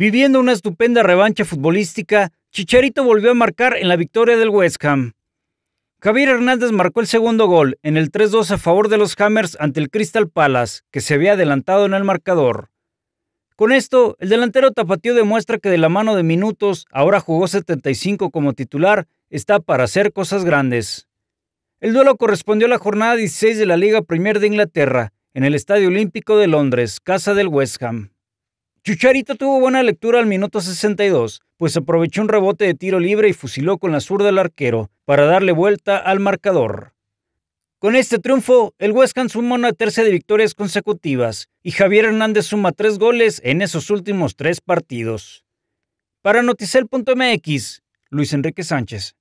Viviendo una estupenda revancha futbolística, Chicharito volvió a marcar en la victoria del West Ham. Javier Hernández marcó el segundo gol en el 3-2 a favor de los Hammers ante el Crystal Palace, que se había adelantado en el marcador. Con esto, el delantero tapatío demuestra que de la mano de minutos, ahora jugó 75 como titular, está para hacer cosas grandes. El duelo correspondió a la jornada 16 de la Liga Premier de Inglaterra, en el Estadio Olímpico de Londres, casa del West Ham. Chucharito tuvo buena lectura al minuto 62, pues aprovechó un rebote de tiro libre y fusiló con la zurda del arquero para darle vuelta al marcador. Con este triunfo, el West Ham suma una tercera de victorias consecutivas y Javier Hernández suma tres goles en esos últimos tres partidos. Para Noticel.mx, Luis Enrique Sánchez.